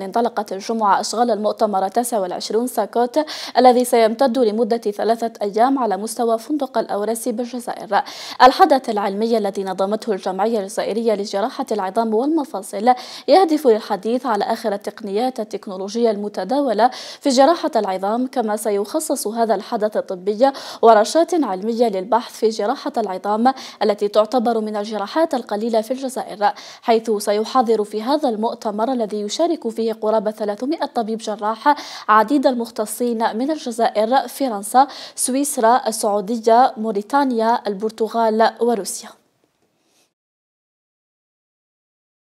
انطلقت الجمعة أشغال المؤتمر 29 ساكوت الذي سيمتد لمدة ثلاثة أيام على مستوى فندق الأوراسي بالجزائر الحدث العلمي الذي نظمته الجمعية الجزائرية لجراحة العظام والمفاصل يهدف للحديث على آخر التقنيات التكنولوجية المتداولة في جراحة العظام كما سيخصص هذا الحدث الطبي ورشات علمية للبحث في جراحة العظام التي تعتبر من الجراحات القليلة في الجزائر حيث سيحاضر في هذا المؤتمر الذي يشارك فيه به قرابة 300 طبيب جراح عديد المختصين من الجزائر فرنسا سويسرا السعودية موريتانيا البرتغال وروسيا